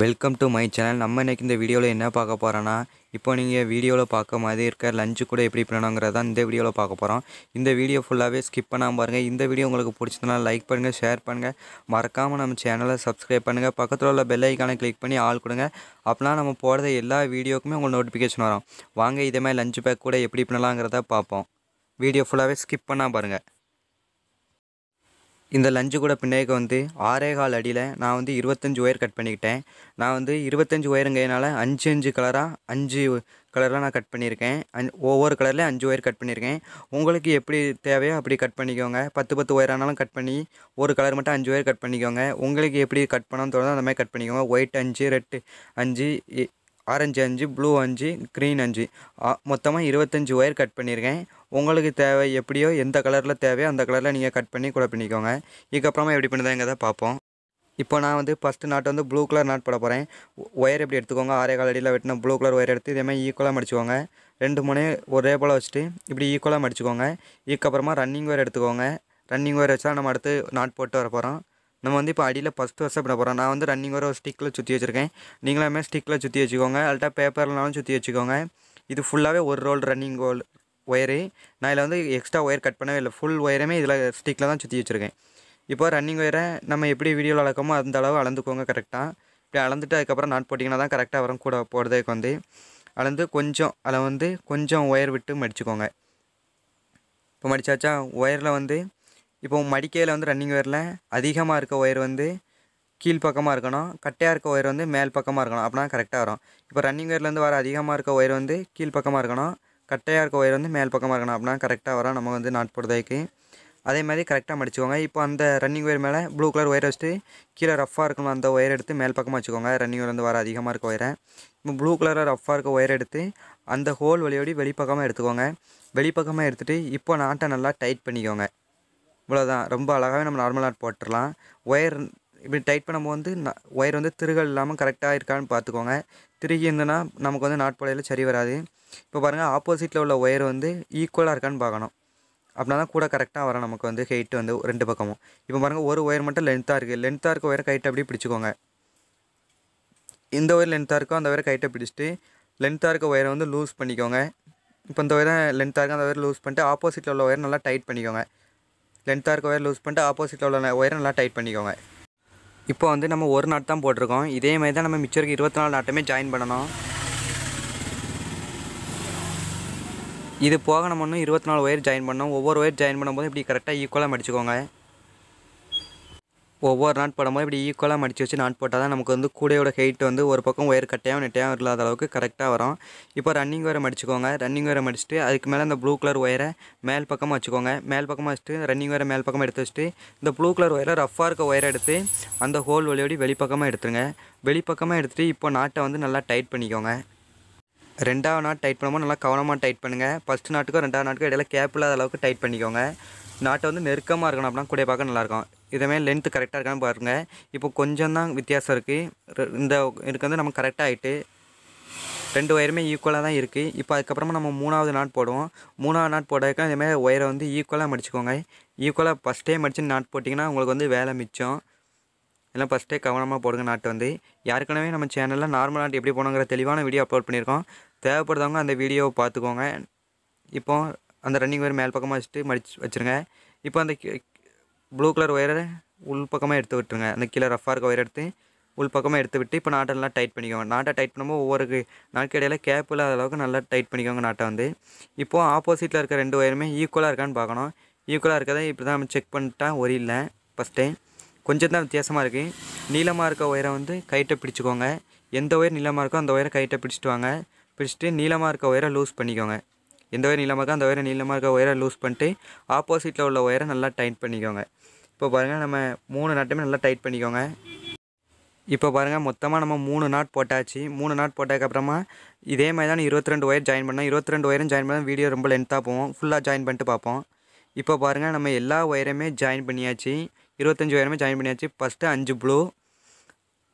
welcome to my channel நம்ம இன்றைக்கி இந்த வீடியோவில் என்ன பார்க்க போகிறோன்னா இப்போ நீங்கள் வீடியோவில் பார்க்க மாதிரி இருக்க லஞ்சு கூட எப்படி பண்ணணுங்கிறத தான் இந்த வீடியோவில் பார்க்க போகிறோம் இந்த வீடியோ ஃபுல்லாகவே ஸ்கிப் பண்ணாமல் பாருங்கள் இந்த வீடியோ உங்களுக்கு பிடிச்சதுனா லைக் பண்ணுங்கள் ஷேர் பண்ணுங்கள் மறக்காமல் நம்ம சேனலை சப்ஸ்கிரைப் பண்ணுங்கள் பக்கத்தில் உள்ள பெல் ஐக்கானை கிளிக் பண்ணி ஆள் கொடுங்க அப்போலாம் நம்ம போடுற எல்லா வீடியோக்குமே உங்களுக்கு நோட்டிஃபிகேஷன் வரும் வாங்க இதே மாதிரி லஞ்சு பேக் கூட எப்படி பண்ணலாங்கிறத பார்ப்போம் வீடியோ ஃபுல்லாகவே ஸ்கிப் பண்ணால் பாருங்கள் இந்த லஞ்சு கூட பின்னாக்க வந்து ஆறே கால் அடியில் நான் வந்து இருபத்தஞ்சி ஒயர் கட் பண்ணிக்கிட்டேன் நான் வந்து இருபத்தஞ்சி ஒயருங்கிறதுனால அஞ்சு அஞ்சு கலராக அஞ்சு கலரில் நான் கட் பண்ணியிருக்கேன் அஞ் ஒவ்வொரு கலரில் அஞ்சு ஒயர் கட் பண்ணியிருக்கேன் உங்களுக்கு எப்படி தேவையோ அப்படி கட் பண்ணிக்கோங்க பத்து பத்து ஒயரானாலும் கட் பண்ணி ஒரு கலர் மட்டும் அஞ்சு ஒயர் கட் பண்ணிக்கோங்க உங்களுக்கு எப்படி கட் பண்ணணும்னு தோணுதோ அந்த மாதிரி கட் பண்ணிக்கோங்க ஒயிட் அஞ்சு ரெட்டு அஞ்சு ஆரஞ்சு அஞ்சு ப்ளூ அஞ்சு க்ரீன் அஞ்சு மொத்தமாக இருபத்தஞ்சி ஒயர் கட் பண்ணியிருக்கேன் உங்களுக்கு தேவை எப்படியோ எந்த கலரில் தேவையோ அந்த கலரில் நீங்கள் கட் பண்ணி கூட பண்ணிக்கோங்க இதுக்கப்புறமா எப்படி பண்ணுதாங்க தான் பார்ப்போம் இப்போ நான் வந்து ஃபஸ்ட்டு நாட் வந்து ப்ளூ கலர் நாட் போட போகிறேன் ஒயர் எப்படி எடுத்துக்கோங்க ஆரே காலடியில் அடியில் ப்ளூ கலர் ஒயர் எடுத்து இதேமாதிரி ஈக்குவலாக மடிச்சுக்கோங்க ரெண்டு மூணு ஒரே போல் வச்சுட்டு இப்படி ஈக்குவலாக மடிச்சுக்கோங்க இதுக்கப்புறமா ரன்னிங் ஒயர் எடுத்துக்கோங்க ரன்னிங் ஒயர் வச்சால் நம்ம அடுத்து நாட் போட்டு வர போகிறோம் நம்ம வந்து இப்போ அடியில் ஃபஸ்ட் வருஷம் பண்ண போகிறோம் நான் வந்து ரன்னிங் வர ஒரு ஸ்டிக்கில் சுற்றி வச்சுருக்கேன் நீங்களுமே ஸ்டிக்கில் சுற்றி வச்சுக்கோங்க அல்ட்டா பேப்பர்னாலும் சுற்றி வச்சுக்கோங்க இது ஃபுல்லாகவே ஒரு ரோல் ரன்னிங் ரோல் ஒயரு நான் இதில் வந்து எக்ஸ்ட்ரா ஒயர் கட் பண்ணவே இல்லை ஃபுல் ஒயருமே இதில் ஸ்டிக்கில் தான் சுற்றி வச்சுருக்கேன் இப்போ ரன்னிங் ஒயரை நம்ம எப்படி வீடியோவில் அளக்கமோ அந்த அளவு அளந்துக்கோங்க கரெக்டாக இப்படி அளந்துட்டு அதுக்கப்புறம் நாட் போட்டிங்கன்னா தான் கரெக்டாக வரும் கூட போடுறதுக்கு வந்து அளந்து கொஞ்சம் அதில் வந்து கொஞ்சம் ஒயர் விட்டு மடிச்சுக்கோங்க இப்போ மடித்தாச்சா ஒயரில் வந்து இப்போ மடிக்கையில் வந்து ரன்னிங் ஒயரில் அதிகமாக இருக்க ஒயர் வந்து கீழ்ப்பக்கமாக இருக்கணும் கட்டையாக இருக்க ஒயர் வந்து மேல் பக்கமாக இருக்கணும் அப்படின்னா கரெக்டாக வரும் இப்போ ரன்னிங் ஒயர்லேருந்து வர அதிகமாக இருக்க ஒயர் வந்து கீழ்ப்பக்கமாக இருக்கணும் கட்டையாக இருக்க ஒயர் வந்து மேல் பக்கமாக இருக்கணும் அப்படின்னா கரெக்டாக வரும் நம்ம வந்து நாட் அதே மாதிரி கரெக்டாக மடிச்சுக்கோங்க இப்போ அந்த ரன்னிங் ஒயர் மேலே ப்ளூ கலர் ஒயர் வச்சுட்டு கீழே ரஃப்பாக இருக்கணும் அந்த ஒயர் எடுத்து மேல் பக்கமாக வச்சுக்கோங்க ரன்னிங் ஒயர் வந்து வர அதிகமாக இருக்க ஒயரை இப்போ ப்ளூ கலரில் ரஃப்பாக இருக்க ஒயர் எடுத்து அந்த ஹோல் வழியோடி வெளிப்பக்கமாக எடுத்துக்கோங்க வெளிப்பக்கமாக எடுத்துகிட்டு இப்போ நாட்டை நல்லா டைட் பண்ணிக்கோங்க இவ்வளோதான் ரொம்ப அழகாகவே நம்ம நார்மலாக நாட் போட்டுடலாம் ஒயர் இப்படி டைட் பண்ணும்போது வந்து ஒயர் வந்து திருகல் இல்லாமல் கரெக்டாக இருக்கான்னு பார்த்துக்கோங்க திருகி இருந்ததுன்னா நமக்கு வந்து நாட் சரி வராது இப்போ பாருங்கள் ஆப்போசிட்டில் உள்ள ஒயர் வந்து ஈக்குவலாக இருக்கான்னு பார்க்கணும் அப்படின்னா தான் கூட கரெக்டாக வரும் நமக்கு வந்து ஹெயிட் வந்து ரெண்டு பக்கமும் இப்போ பாருங்கள் ஒரு ஒயர் மட்டும் லென்த்தாக இருக்குது லென்த்தாக இருக்க ஒயரை கைட்டை அப்படியே பிடிச்சிக்கோங்க இந்த ஒயர் லென்த்தாக இருக்கோ அந்த ஒயரை கைட்டை பிடிச்சிட்டு லென்த்தாக இருக்க ஒயரை வந்து லூஸ் பண்ணிக்கோங்க இப்போ இந்த ஒயரை லென்த்தாக இருக்க அந்த ஒயர் லூஸ் பண்ணிட்டு ஆப்போசிட்டில் உள்ள ஒயர் நல்லா டைட் பண்ணிக்கோங்க லென்த்தாக இருக்க ஒயர் லூஸ் பண்ணிட்டு ஆப்போசிட்டில் உள்ள ஒயரை நல்லா டைட் பண்ணிக்கோங்க இப்போ வந்து நம்ம ஒரு நாட் தான் போட்டிருக்கோம் இதே மாதிரி தான் நம்ம மிச்சருக்கு இருபத்தி நாலு நாட்டுமே ஜாயின் பண்ணணும் இது போக நம்ம இன்னும் இருபத்தி நாலு ஒயர் ஜாயின் பண்ணோம் ஒவ்வொரு ஒயர் ஜாயின் பண்ணும்போது இப்படி கரெக்டாக ஈக்குவலாக மடிச்சுக்கோங்க ஒவ்வொரு நாட் போடும்போது இப்படி ஈக்குவலாக மடித்து வச்சு நாட் போட்டால் தான் நமக்கு வந்து கூடையோட ஹைட் வந்து ஒரு பக்கம் ஒயர் கட்டையாகவும் நெட்டையாகவும் இல்லாத அளவுக்கு கரெக்டாக வரும் இப்போ ரன்னிங் வேறு மடிச்சுக்கோங்க ரன்னிங் வேறு மடிச்சுட்டு அதுக்கு மேலே அந்த ப்ளூ கலர் ஒயரை மேல் பக்கமாக வச்சுக்கோங்க மேல் பக்கமாக வச்சுட்டு ரன்னிங் வேறு மேல் பக்கம் எடுத்து வச்சுட்டு இந்த ப்ளூ கலர் ஒயரை ரஃப்பாக இருக்க ஒயரை எடுத்து அந்த ஹோல் வழியோடி வெளிப்பக்கமாக எடுத்துருங்க வெளிப்பக்கமாக எடுத்துகிட்டு இப்போ நாட்டை வந்து நல்லா டைட் பண்ணிக்கோங்க ரெண்டாவது நாட் டைட் பண்ணும்போது நல்லா கவனமாக டைட் பண்ணுங்கள் ஃபஸ்ட் நாட்டுக்கும் ரெண்டாவது நாட்டுக்கும் இடையில கேப் இல்லாத அளவுக்கு டைட் பண்ணிக்கோங்க நாட்டை வந்து நெருக்கமாக இருக்கணும் அப்படின்னா கூட பார்க்க நல்லாயிருக்கும் இதுமாரி லென்த் கரெக்டாக இருக்கான்னு பாருங்கள் இப்போ கொஞ்சம் தான் வித்தியாசம் இருக்குது இந்த இதுக்கு வந்து நம்ம கரெக்டாக ஆகிட்டு ரெண்டு ஒயருமே ஈக்குவலாக தான் இருக்குது இப்போ அதுக்கப்புறமா நம்ம மூணாவது நாட் போடுவோம் மூணாவது நாட் போடுறதுக்கு அதேமாதிரி ஒயரை வந்து ஈக்குவலாக மடிச்சுக்கோங்க ஈக்குவலாக ஃபஸ்ட்டே மடிச்சு நாட் போட்டிங்கன்னா உங்களுக்கு வந்து வேலை மிச்சம் எல்லாம் ஃபஸ்ட்டே கவனமாக போடுங்க நாட்டு வந்து யாருக்கனவே நம்ம சேனலில் நார்மல் நாட்டு எப்படி போனோங்கிற தெளிவான வீடியோ அப்லோட் பண்ணியிருக்கோம் தேவைப்படுறவங்க அந்த வீடியோவை பார்த்துக்கோங்க இப்போ அந்த ரன்னிங் ஒயர் மேல் பக்கமாக வச்சுட்டு மடிச்சு வச்சுருங்க இப்போ அந்த ப்ளூ கலர் ஒயரை உள் பக்கமாக எடுத்து விட்டுருங்க அந்த கீழே ரஃபாக இருக்க ஒயர் எடுத்து உள் பக்கமாக எடுத்து விட்டு இப்போ நாட்டெல்லாம் டைட் பண்ணிக்கோங்க நாட்டை டைட் பண்ணும்போது ஒவ்வொரு நாட்கு இடையில கேப் இல்லாத அளவுக்கு நல்லா டைட் பண்ணிக்கோங்க நாட்டை வந்து இப்போது ஆப்போசிட்டில் இருக்க ரெண்டு ஒயருமே ஈக்குவலாக இருக்கான்னு பார்க்கணும் ஈக்குவலாக இருக்கதை இப்படி தான் நம்ம செக் பண்ணிட்டா ஒரு இல்லை ஃபஸ்ட்டு கொஞ்சம் தான் வித்தியாசமாக இருக்குது நீளமாக இருக்க ஒயரை வந்து கைட்டை பிடிச்சிக்கோங்க எந்த ஒயர் நீளமாக இருக்கோ அந்த ஒயரை கைட்டை பிடிச்சிட்டு வாங்க பிடிச்சிட்டு நீளமாக இருக்க ஒயரை லூஸ் பண்ணிக்கோங்க எந்த ஒயர் நீளமாக இருக்கோ அந்த ஒயரை நீளமாக இருக்க ஒயரை லூஸ் பண்ணிட்டு ஆப்போசிட்டில் உள்ள ஒயரை நல்லா டைட் பண்ணிக்கோங்க இப்போ பாருங்கள் நம்ம மூணு நாட்டுமே நல்லா டைட் பண்ணிக்கோங்க இப்போ பாருங்கள் மொத்தமாக நம்ம மூணு நாட் போட்டாச்சு மூணு நாட் போட்டதுக்கப்புறமா இதே மாதிரி தான் இருபத்தி ரெண்டு ஒயர் ஜாயின் பண்ணோம் இருபத்தி ரெண்டு ஒயரும் ஜாயின் பண்ணால் வீடியோ ரொம்ப லென்த்தாக போவோம் ஃபுல்லாக ஜாயின் பண்ணிட்டு பார்ப்போம் இப்போ பாருங்கள் நம்ம எல்லா ஒயருமே ஜாயின் பண்ணியாச்சு இருபத்தஞ்சி ஒயருமே ஜாயின் பண்ணியாச்சு ஃபஸ்ட்டு அஞ்சு ப்ளூ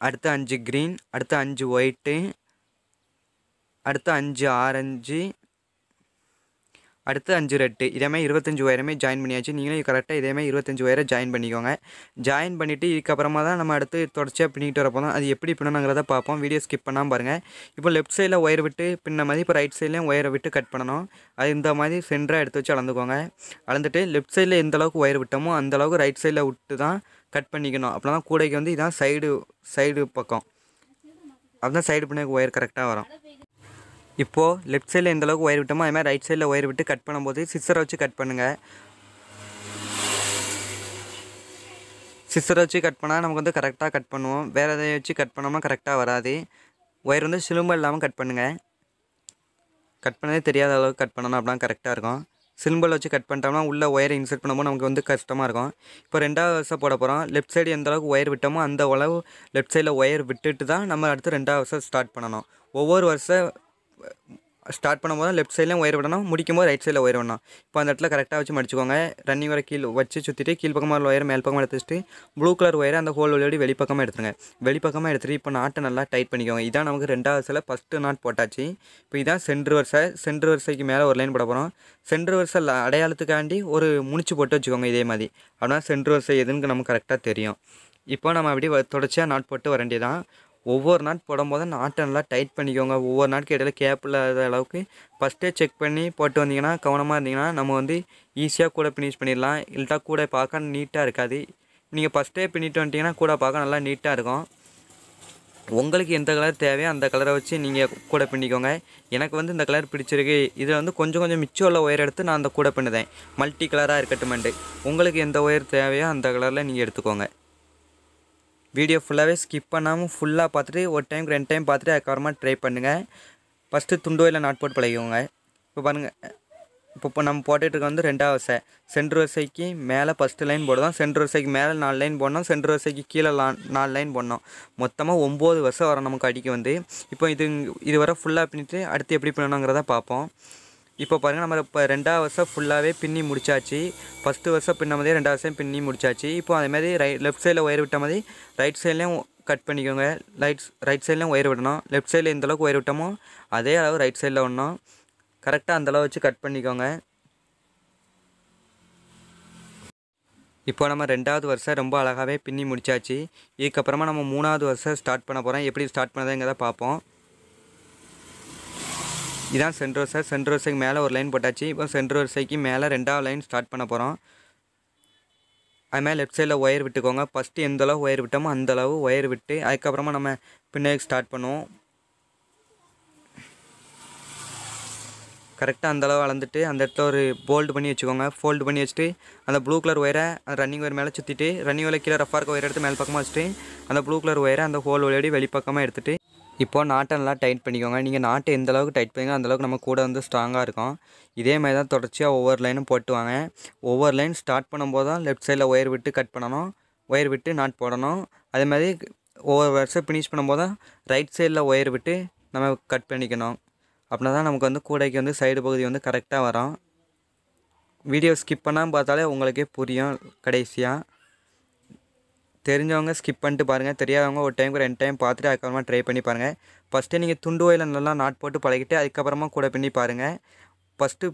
அடுத்து அஞ்சு க்ரீன் அடுத்து அஞ்சு ஒயிட்டு அடுத்து அஞ்சு ஆரஞ்சு அடுத்து அஞ்சு ரெட்டு இதேமாதிரி இருபத்தஞ்சி ஒயரமே ஜாயின் பண்ணியாச்சு நீங்களும் கரெக்டாக இதேமாதிரி இருபத்தஞ்சி ஒயரை ஜாயின் பண்ணிக்கோங்க ஜாயின் பண்ணிவிட்டு இதுக்கப்புறமா தான் நம்ம அடுத்து தொடர்ச்சியாக பின்னிட்டு வரப்போம் அது எப்படி பின்னணுங்கிறத பார்ப்போம் வீடியோ ஸ்கிப் பண்ணாமல் பாருங்கள் இப்போ லெஃப்ட் சைடில் ஒயர் விட்டு பின்ன மாதிரி இப்போ ரைட் சைட்லேயும் ஒயரை விட்டு கட் பண்ணணும் அது இந்த மாதிரி சென்டராக எடுத்து வச்சு அளந்துக்கோங்க அளந்துட்டு லெஃப்ட் சைடில் எந்த அளவுக்கு ஒயர் விட்டோமோ அந்தளவுக்கு ரைட் சைடில் விட்டு தான் கட் பண்ணிக்கணும் தான் கூடைக்கு வந்து இதான் சைடு சைடு பக்கம் அதுதான் சைடு பின்னாடி ஒயர் கரெக்டாக வரும் இப்போது லெஃப்ட் சைடில் எந்தளவுக்கு ஒயர் விட்டோமோ அதுமாதிரி ரைட் சைடில் ஒயர் விட்டு கட் பண்ணும்போது சிஸ்ஸரை வச்சு கட் பண்ணுங்கள் சிஸ்ஸரை வச்சு கட் பண்ணால் நமக்கு வந்து கரெக்டாக கட் பண்ணுவோம் வேறு எதை வச்சு கட் பண்ணாமல் கரெக்டாக வராது ஒயர் வந்து சிலும்பு இல்லாமல் கட் பண்ணுங்கள் கட் பண்ணதே தெரியாத அளவுக்கு கட் பண்ணணும் அப்படின்னா கரெக்டாக இருக்கும் சிம்பிள் வச்சு கட் பண்ணிட்டோம்னா உள்ளே ஒயரை இன்சர்ட் பண்ணும்போது நமக்கு வந்து கஷ்டமாக இருக்கும் இப்போ ரெண்டாவது வருஷம் போட போகிறோம் லெஃப்ட் சைடு எந்த அளவுக்கு ஒயர் விட்டோமோ அந்த அளவு லெஃப்ட் சைடில் ஒயர் விட்டுட்டு தான் நம்ம அடுத்து ரெண்டாவது வருஷம் ஸ்டார்ட் பண்ணணும் ஒவ்வொரு வருஷம் ஸ்டார்ட் பண்ணும்போது லெஃப்ட் சைட்லேயும் ஒயர் விடணும் முடிக்கும் போது ரைட் சைடில் ஒயர் விடணும் இப்போ அந்த இடத்துல கரெக்டாக வச்சு மடிச்சுக்கோங்க ரன்னிங் வர கீழ் வச்சு சுற்றிட்டு கீழ் பக்கமாக ஒயர் மேல் பக்கமாக எடுத்துட்டு ப்ளூ கலர் ஒயர் அந்த ஹோல் வழியோடு வெளிப்பக்கமாக எடுத்துருங்க வெளிப்பக்கமாக எடுத்துகிட்டு இப்போ நாட்டை நல்லா டைட் பண்ணிக்கோங்க இதான் நமக்கு ரெண்டாவது சில ஃபஸ்ட்டு நாட் போட்டாச்சு இப்போ இதான் சென்ட்ரு வருஷம் சென்ட்ரு வரிசைக்கு மேலே ஒரு லைன் போட போகிறோம் சென்ட்ரு வரிசை அடையாளத்துக்காண்டி ஒரு முடிச்சு போட்டு வச்சுக்கோங்க இதே மாதிரி அப்படின்னா சென்ட்ரு வரிசை எதுன்னு நமக்கு கரெக்டாக தெரியும் இப்போ நம்ம அப்படியே தொடர்ச்சியாக நாட் போட்டு வரண்டியதான் ஒவ்வொரு நாட் போடும்போது நாட்டை நல்லா டைட் பண்ணிக்கோங்க ஒவ்வொரு நாட்க்கு இடையில கேப் இல்லாத அளவுக்கு ஃபஸ்ட்டே செக் பண்ணி போட்டு வந்தீங்கன்னா கவனமாக இருந்தீங்கன்னா நம்ம வந்து ஈஸியாக கூட ஃபினிஷ் பண்ணிடலாம் இல்லைட்டா கூட பார்க்க நீட்டாக இருக்காது நீங்கள் ஃபஸ்ட்டே பின்னிட்டு வந்துட்டிங்கன்னா கூட பார்க்க நல்லா நீட்டாக இருக்கும் உங்களுக்கு எந்த கலர் தேவையோ அந்த கலரை வச்சு நீங்கள் கூட பின்னிக்கோங்க எனக்கு வந்து இந்த கலர் பிடிச்சிருக்கு இதில் வந்து கொஞ்சம் கொஞ்சம் மிச்சம் உள்ள ஒயர் எடுத்து நான் அந்த கூட பின்னுதேன் மல்டி கலராக இருக்கட்டுமெண்டு உங்களுக்கு எந்த ஒயர் தேவையோ அந்த கலரில் நீங்கள் எடுத்துக்கோங்க வீடியோ ஃபுல்லாகவே ஸ்கிப் பண்ணாமல் ஃபுல்லாக பார்த்துட்டு ஒரு டைம் ரெண்டு டைம் பார்த்துட்டு அதுக்கப்புறமா ட்ரை பண்ணுங்கள் ஃபஸ்ட்டு துண்டோ நாட் போட்டு பழகிவோங்க இப்போ பாருங்கள் இப்போ இப்போ நம்ம போட்டுட்டு வந்து ரெண்டாவது வரிசை சென்ட்ரு வரிசைக்கு மேலே ஃபஸ்ட்டு லைன் போடுறோம் சென்ட்ரு வரிசைக்கு மேலே நாலு லைன் போடணும் சென்ட்ரு வரிசைக்கு கீழே லா நாலு லைன் போடணும் மொத்தமாக ஒம்பது வருஷம் வரும் நமக்கு அடிக்க வந்து இப்போ இது இது வர ஃபுல்லாக பின்னிட்டு அடுத்து எப்படி பண்ணணுங்கிறத பார்ப்போம் இப்போ பாருங்கள் நம்ம இப்போ ரெண்டாவது வருஷம் ஃபுல்லாகவே பின்னி முடிச்சாச்சு ஃபஸ்ட்டு வருஷம் பின்ன மாதிரி ரெண்டாவது வருஷம் பின்னி முடிச்சாச்சு இப்போ அதேமாதிரி ரைட் லெஃப்ட் சைடில் ஒயர் விட்ட மாதிரி ரைட் சைட்லேயும் கட் பண்ணிக்கோங்க லைட் ரைட் சைட்லேயும் ஒயர் விடணும் லெஃப்ட் சைடில் எந்தளவுக்கு ஒயர் விட்டோமோ அதே அளவு ரைட் சைடில் விடணும் கரெக்டாக அந்தளவு வச்சு கட் பண்ணிக்கோங்க இப்போ நம்ம ரெண்டாவது வருஷம் ரொம்ப அழகாகவே பின்னி முடிச்சாச்சு இதுக்கப்புறமா நம்ம மூணாவது வருஷம் ஸ்டார்ட் பண்ண போகிறோம் எப்படி ஸ்டார்ட் பண்ணதுங்கிறத பார்ப்போம் இதுதான் சென்ட் சென்ட்ரோசைக்கு மேலே ஒரு லைன் போட்டாச்சு இப்போ சென்ட்ரோசைக்கு மேலே ரெண்டாவது லைன் ஸ்டார்ட் பண்ண போகிறோம் அதுமாதிரி லெஃப்ட் சைடில் ஒயர் விட்டுக்கோங்க ஃபஸ்ட்டு எந்த அளவு ஒயர் விட்டோமோ அந்த அளவு ஒயர் விட்டு அதுக்கப்புறமா நம்ம பின்னாடி ஸ்டார்ட் பண்ணுவோம் கரெக்டாக அந்தளவு வளர்ந்துட்டு அந்த இடத்துல ஒரு போல்டு பண்ணி வச்சுக்கோங்க ஃபோல்டு பண்ணி வச்சுட்டு அந்த ப்ளூ கலர் ஒயரை ரன்னிங் ஒயர் மேலே சுற்றிட்டு ரன்னிங் ஒயர் கீழே ரஃபாக இருக்க ஒயர் எடுத்து மேல் பக்கமாக வச்சுட்டு அந்த ப்ளூ கலர் ஒயரை அந்த ஹோல் வழியாடி வெளிப்பக்கமாக எடுத்துகிட்டு இப்போது நாட்டெல்லாம் டைட் பண்ணிக்கோங்க நீங்கள் நாட்டு எந்த அளவுக்கு டைட் பண்ணிங்க அந்தளவுக்கு நம்ம கூட வந்து ஸ்ட்ராங்காக இருக்கும் இதே மாதிரி தான் தொடர்ச்சியாக ஒவ்வொரு லைனும் போட்டு வாங்க ஒவ்வொரு லைன் ஸ்டார்ட் பண்ணும்போது தான் லெஃப்ட் சைடில் ஒயர் விட்டு கட் பண்ணணும் ஒயர் விட்டு நாட் போடணும் அதே மாதிரி ஒவ்வொரு வருஷம் ஃபினிஷ் பண்ணும்போது தான் ரைட் சைடில் ஒயர் விட்டு நம்ம கட் பண்ணிக்கணும் அப்படின்னா தான் நமக்கு வந்து கூடைக்கு வந்து சைடு பகுதி வந்து கரெக்டாக வரும் வீடியோ ஸ்கிப் பண்ணாமல் பார்த்தாலே உங்களுக்கே புரியும் கடைசியாக தெரிஞ்சவங்க ஸ்கிப் பண்ணிட்டு பாருங்கள் தெரியாதவங்க ஒரு டைமுக்கு ரெண்டு டைம் பார்த்துட்டு அதுக்கப்புறமா ட்ரை பண்ணி பாருங்கள் ஃபஸ்ட்டு நீங்கள் துண்டு ஓயில் நல்லா நாட் போட்டு பழகிட்டு அதுக்கப்புறமா கூட பின்னி பாருங்கள் ஃபஸ்ட்டு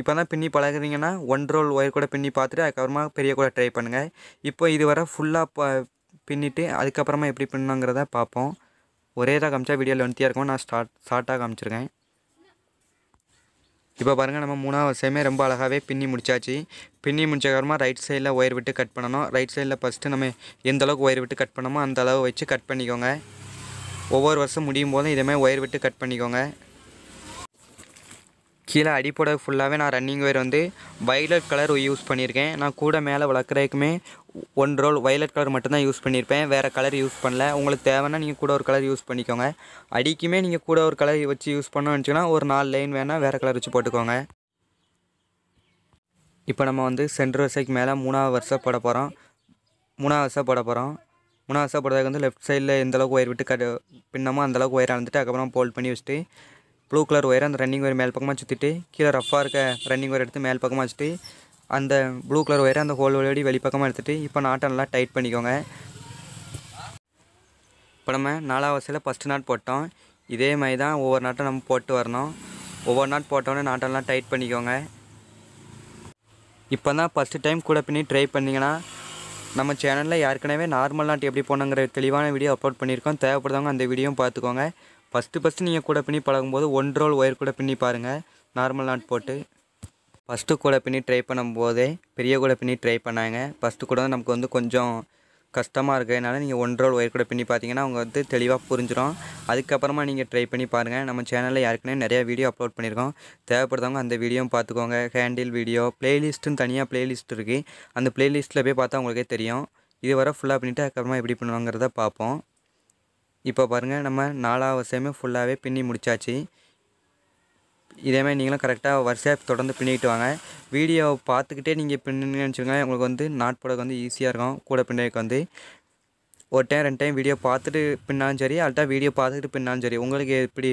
இப்போ தான் பின்னி பழகுறீங்கன்னா ஒன் ரோல் ஒயர் கூட பின்னி பார்த்துட்டு அதுக்கப்புறமா பெரிய கூட ட்ரை பண்ணுங்கள் இப்போ இதுவரை ஃபுல்லாக ப பின்னிட்டு அதுக்கப்புறமா எப்படி பின்னுங்கிறத பார்ப்போம் ஒரே தான் காமிச்சா வீடியோ லென்த்தியாக இருக்கும் நான் ஸ்டார்ட் ஷார்ட்டாக காமிச்சிருக்கேன் இப்போ பாருங்கள் நம்ம மூணாவது வருஷமே ரொம்ப அழகாகவே பின்னி முடிச்சாச்சு பின்னி முடிச்சக்கப்புறமா ரைட் சைடில் ஒயர் விட்டு கட் பண்ணணும் ரைட் சைடில் ஃபஸ்ட்டு நம்ம எந்த அளவுக்கு ஒயர் விட்டு கட் பண்ணமோ அந்த அளவு வச்சு கட் பண்ணிக்கோங்க ஒவ்வொரு வருஷம் முடியும் போதும் இதேமாதிரி ஒயர் விட்டு கட் பண்ணிக்கோங்க கீழே அடிப்படை ஃபுல்லாகவே நான் ரன்னிங் ஒயர் வந்து வைலட் கலர் யூஸ் பண்ணியிருக்கேன் நான் கூட மேலே வளர்க்குறதுக்குமே ஒன் ரோல் வயலட் கலர் மட்டும்தான் யூஸ் பண்ணியிருப்பேன் வேறு கலர் யூஸ் பண்ணல உங்களுக்கு தேவைன்னா நீங்கள் கூட ஒரு கலர் யூஸ் பண்ணிக்கோங்க அடிக்குமே நீங்கள் கூட ஒரு கலர் வச்சு யூஸ் பண்ணோன்னு ஒரு நாலு லைன் வேணால் வேறு கலர் வச்சு போட்டுக்கோங்க இப்போ நம்ம வந்து சென்ட்ரு வரிசைக்கு மேலே மூணாவது வருஷம் போட போகிறோம் மூணாவது வருஷம் போட போகிறோம் மூணாவது வருஷம் போடுறதுக்கு வந்து லெஃப்ட் சைடில் எந்தளவுக்கு ஒயர் விட்டு கட் பின்னமோ அந்தளவுக்கு ஒயர் அளந்துட்டு அதுக்கப்புறம் போல்ட் பண்ணி வச்சுட்டு ப்ளூ கலர் ஒயர் அந்த ரன்னிங் ஒயர் மேல் பக்கமாக சுற்றிட்டு கீழே ரஃப்பாக இருக்க ரன்னிங் ஒயர் எடுத்து மேல் பக்கமாக வச்சுட்டு அந்த ப்ளூ கலர் ஒயரை அந்த ஹோல் வழியாடி வெளிப்பக்கமாக எடுத்துகிட்டு இப்போ நாட்டை நல்லா டைட் பண்ணிக்கோங்க இப்போ நம்ம நாலாவது வசையில் ஃபஸ்ட்டு நாட் போட்டோம் இதே மாதிரி தான் ஒவ்வொரு நாட்டை நம்ம போட்டு வரணும் ஒவ்வொரு நாட் போட்டோன்னே நாட்டெல்லாம் டைட் பண்ணிக்கோங்க இப்போ தான் ஃபஸ்ட்டு டைம் கூட பின்னி ட்ரை பண்ணிங்கன்னா நம்ம சேனலில் ஏற்கனவே நார்மல் நாட்டு எப்படி போனோங்கிற தெளிவான வீடியோ அப்லோட் பண்ணியிருக்கோம் தேவைப்படுதவங்க அந்த வீடியோவும் பார்த்துக்கோங்க ஃபஸ்ட்டு ஃபஸ்ட்டு நீங்கள் கூட பின்னி பழகும்போது ஒன் ரோல் ஒயர் கூட பின்னி பாருங்கள் நார்மல் நாட் போட்டு ஃபஸ்ட்டு கூட பின்னி ட்ரை பண்ணும்போதே பெரிய கூட பின்னி ட்ரை பண்ணாங்க ஃபஸ்ட்டு கூட நமக்கு வந்து கொஞ்சம் கஷ்டமாக இருக்கிறதுனால நீங்கள் ஒன்றரை ஒயர் கூட பின்னி பார்த்தீங்கன்னா அவங்க வந்து தெளிவாக புரிஞ்சிடும் அதுக்கப்புறமா நீங்கள் ட்ரை பண்ணி பாருங்கள் நம்ம சேனலில் ஏற்கனவே நிறையா வீடியோ அப்லோட் பண்ணியிருக்கோம் தேவைப்படுறவங்க அந்த வீடியோவும் பார்த்துக்கோங்க ஹேண்டில் வீடியோ ப்ளேலிஸ்ட்டுன்னு தனியாக ப்ளேலிஸ்ட் இருக்குது அந்த ப்ளேலிஸ்ட்டில் போய் பார்த்தா உங்களுக்கே தெரியும் இது வர ஃபுல்லாக பண்ணிவிட்டு அதுக்கப்புறமா எப்படி பண்ணுவாங்கிறத பார்ப்போம் இப்போ பாருங்கள் நம்ம நாலாவது ஃபுல்லாகவே பின்னி முடித்தாச்சு இதேமாதிரி நீங்களும் கரெக்டாக வரிசையாக தொடர்ந்து பின்னிட்டு வாங்க வீடியோவை பார்த்துக்கிட்டே நீங்கள் பின்னணுன்னு வச்சுக்கோங்க உங்களுக்கு வந்து நாட் புடக்கு வந்து ஈஸியாக இருக்கும் கூட பின்னதுக்கு வந்து ஒரு டைம் ரெண்டு டைம் வீடியோ பார்த்துட்டு பின்னாலும் சரி அல்ட்டா வீடியோ பார்த்துக்கிட்டு பின்னாலும் சரி உங்களுக்கு எப்படி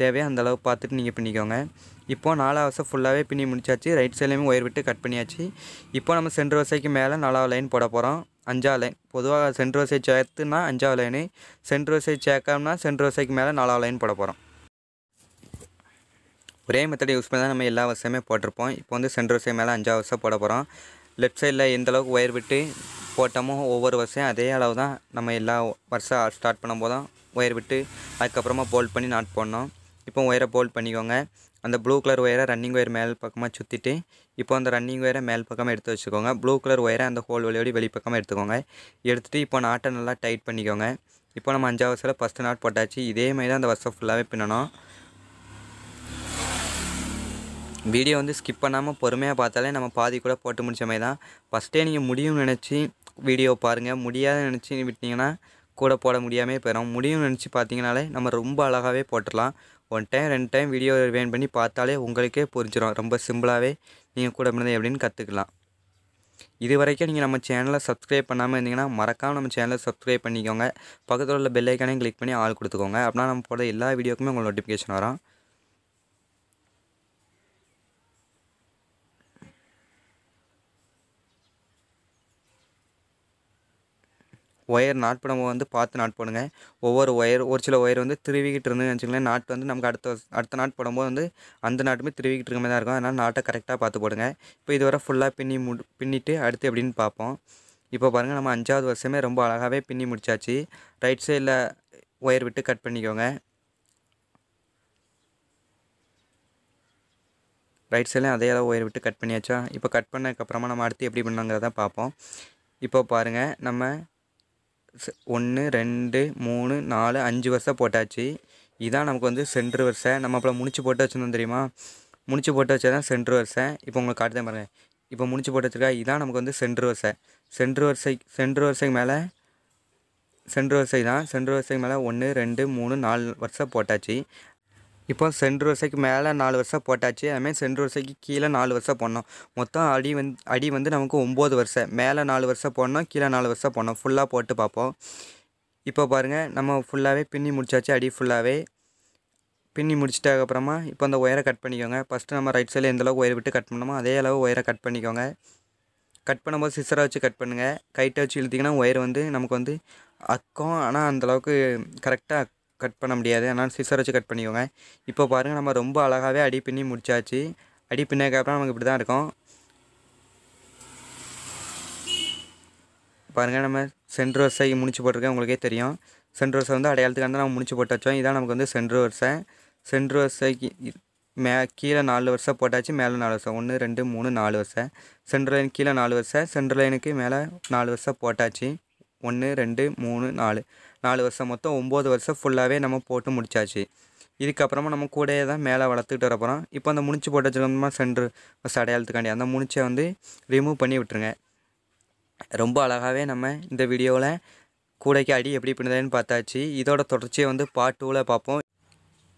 தேவையோ அந்த அளவு பார்த்துட்டு நீங்கள் பின்னிக்கோங்க இப்போது நாலாவது வசம் ஃபுல்லாகவே பின்னி முடிச்சாச்சு ரைட் சைட்லேயுமே ஒயர் விட்டு கட் பண்ணியாச்சு இப்போ நம்ம சென்ட்ரு வசைக்கு மேலே நாலாவது லைன் போட போகிறோம் அஞ்சாவது லைன் பொதுவாக சென்ட்ரு வசை சேர்த்துனா அஞ்சாவது லைனு சென்ட்ரு வசை சேர்க்காமனா சென்ட்ரு வசைக்கு மேலே நாலாவது லைன் போட போகிறோம் ஒரே மெத்தடை யூஸ் பண்ணி தான் நம்ம எல்லா வருஷமே போட்டிருப்போம் இப்போ வந்து சென்ட்ரு வருஷம் மேலே அஞ்சாவது வருஷம் போட போகிறோம் லெஃப்ட் சைடில் எந்த அளவுக்கு ஒயர் விட்டு போட்டோமோ ஒவ்வொரு வருஷம் அதே அளவு தான் நம்ம எல்லா வருஷம் ஸ்டார்ட் பண்ணும்போதும் ஒயர் விட்டு அதுக்கப்புறமா போல்ட் பண்ணி நாட் போடணும் இப்போ ஒயரை போல்ட் பண்ணிக்கோங்க அந்த ப்ளூ கலர் ஒயரை ரன்னிங் ஒயர் மேல் பக்கமாக சுற்றிட்டு இப்போ அந்த ரன்னிங் ஒயரை மேல் பக்கமாக எடுத்து வச்சுக்கோங்க ப்ளூ கலர் ஒயரை அந்த ஹோல் வழியோடி வெளிப்பக்கமாக எடுத்துக்கோங்க எடுத்துகிட்டு இப்போ நாட்டை நல்லா டைட் பண்ணிக்கோங்க இப்போ நம்ம அஞ்சாவது வருஷத்தில் ஃபஸ்ட்டு நாட் போட்டாச்சு இதே மாதிரி தான் அந்த வருஷம் ஃபுல்லாகவே பின்னணும் வீடியோ வந்து ஸ்கிப் பண்ணாமல் பொறுமையாக பார்த்தாலே நம்ம பாதி கூட போட்டு முடிச்ச மாதிரி தான் ஃபஸ்ட்டே நீங்கள் முடியும்னு நினச்சி வீடியோ பாருங்கள் முடியாத நினச்சி விட்டிங்கன்னா கூட போட முடியாமே போயிடும் முடியும்னு நினச்சி பார்த்தீங்கனாலே நம்ம ரொம்ப அழகாகவே போட்டுடலாம் ஒன் டைம் ரெண்டு டைம் வீடியோ வேன் பண்ணி பார்த்தாலே உங்களுக்கே புரிஞ்சிடும் ரொம்ப சிம்பிளாகவே நீங்கள் கூட பிறந்தது எப்படின்னு கற்றுக்கலாம் இது வரைக்கும் நீங்கள் நம்ம சேனலை சப்ஸ்கிரைப் பண்ணாமல் இருந்தீங்கன்னா மறக்காமல் நம்ம சேனலை சப்ஸ்கிரைப் பண்ணிக்கோங்க பக்கத்தில் உள்ள பெல்லைக்கானே கிளிக் பண்ணி ஆள் கொடுத்துக்கோங்க அப்படின்னா நம்ம போட எல்லா வீடியோக்குமே உங்களுக்கு நோட்டிஃபிகேஷன் வரும் ஒயர் நாட் பண்ணும்போது வந்து பார்த்து நாட் பண்ணுங்க ஒவ்வொரு ஒயர் ஒரு சில ஒயர் வந்து திருவிக்கிட்டு இருந்து வச்சுக்கோங்களேன் நாட் வந்து நமக்கு அடுத்த அடுத்த நாட் போடும்போது வந்து அந்த நாட்டுமே திருவிக்கிட்டு இருக்க மாதிரி தான் இருக்கும் அதனால் நாட்டை கரெக்டாக பார்த்து போடுங்க இப்போ இதுவரை ஃபுல்லாக பின்னி மு பின்னிட்டு அடுத்து எப்படின்னு பார்ப்போம் இப்போ பாருங்கள் நம்ம அஞ்சாவது வருஷமே ரொம்ப அழகாகவே பின்னி முடிச்சாச்சு ரைட் சைடில் ஒயர் விட்டு கட் பண்ணிக்கோங்க ரைட் சைட்லேயும் அதே அளவு ஒயர் விட்டு கட் பண்ணியாச்சா இப்போ கட் பண்ணதுக்கப்புறமா நம்ம அடுத்து எப்படி பண்ணாங்கிறத பார்ப்போம் இப்போ பாருங்கள் நம்ம ஒன்று ரெண்டு மூணு நாலு அஞ்சு வருஷம் போட்டாச்சு இதான் நமக்கு வந்து சென்ட்ரு வருஷம் நம்ம அப்புறம் முடிச்சு போட்டு வச்சுருந்தோம் தெரியுமா முடிச்சு போட்டு வச்சா தான் சென்ட்ரு வருஷம் இப்போ உங்களுக்கு தான் பாருங்கள் இப்போ முடிச்சு போட்டு வச்சுருக்கா இதான் நமக்கு வந்து சென்ட்ரு வருஷம் சென்ட்ரு வருஷை சென்ட்ரு வருஷைக்கு மேலே சென்ட்ரு வருஷை தான் சென்ட்ரு வருஷைக்கு மேலே ஒன்று ரெண்டு மூணு நாலு வருஷம் போட்டாச்சு இப்போ சென்று வருஷக்கு மேலே நாலு வருஷம் போட்டாச்சு அதுமாதிரி சென்று வருஷக்கு கீழே நாலு வருஷம் போடணும் மொத்தம் அடி வந்து அடி வந்து நமக்கு ஒம்பது வருஷம் மேலே நாலு வருஷம் போடணும் கீழே நாலு வருஷம் போடணும் ஃபுல்லாக போட்டு பார்ப்போம் இப்போ பாருங்கள் நம்ம ஃபுல்லாகவே பின்னி முடித்தாச்சு அடி ஃபுல்லாகவே பின்னி முடிச்சிட்டக்கப்புறமா இப்போ அந்த ஒயரை கட் பண்ணிக்கோங்க ஃபஸ்ட்டு நம்ம ரைட் சைடில் எந்தளவுக்கு ஒயர் விட்டு கட் பண்ணணுமோ அதே அளவு ஒயரை கட் பண்ணிக்கோங்க கட் பண்ணும்போது சிசரை வச்சு கட் பண்ணுங்கள் கைட்டை வச்சு இழுத்திங்கன்னா ஒயர் வந்து நமக்கு வந்து அக்கம் ஆனால் அந்தளவுக்கு கரெக்டாக கட் பண்ண முடியாது அதனால் சிசர் வச்சு கட் பண்ணிக்கோங்க இப்போ பாருங்கள் நம்ம ரொம்ப அழகாகவே அடி பின்னி முடிச்சாச்சு அடி பின்னதுக்கப்புறம் நமக்கு இப்படி தான் இருக்கும் பாருங்கள் நம்ம சென்ட்ரு வரிசை முடிச்சு போட்டிருக்கேன் உங்களுக்கே தெரியும் சென்ட்ரு வரிசை வந்து அடையாளத்துக்கு வந்து நம்ம முடிச்சு போட்டு வச்சோம் இதான் நமக்கு வந்து சென்ட்ரு வரிசை சென்ட்ரு வரிசைக்கு மே கீழே நாலு வருஷம் போட்டாச்சு மேலே நாலு வருஷம் ஒன்று ரெண்டு மூணு நாலு வருஷம் சென்ட்ரு லைன் கீழே நாலு வருஷம் சென்ட்ரு லைனுக்கு மேலே நாலு வருஷம் போட்டாச்சு ஒன்று ரெண்டு மூணு நாலு நாலு வருஷம் மொத்தம் ஒம்பது வருஷம் ஃபுல்லாகவே நம்ம போட்டு முடித்தாச்சு இதுக்கப்புறமா நம்ம கூடையே தான் மேலே வளர்த்துக்கிட்டு வரப்போகிறோம் இப்போ அந்த முடிச்சு போட்ட வச்சுக்கணுமா சென்று அடையாளத்துக்காண்டி அந்த முடிச்சை வந்து ரிமூவ் பண்ணி விட்டுருங்க ரொம்ப அழகாகவே நம்ம இந்த வீடியோவில் கூடைக்கு அடி எப்படி பண்ணுறதுன்னு பார்த்தாச்சு இதோட தொடர்ச்சியை வந்து பார்ட் டூவில் பார்ப்போம்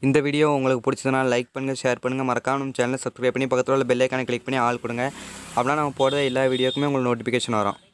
இந்த வீடியோ உங்களுக்கு பிடிச்சதுனால லைக் பண்ணுங்கள் ஷேர் பண்ணுங்கள் மறக்காம நம்ம சேனலை சப்ஸ்கிரைப் பண்ணி பக்கத்தில் உள்ள பெல்லைக்கான கிளிக் பண்ணி ஆள் கொடுங்க அப்படின்னா நம்ம போடுற எல்லா வீடியோக்குமே உங்களுக்கு நோட்டிஃபிகேஷன் வரும்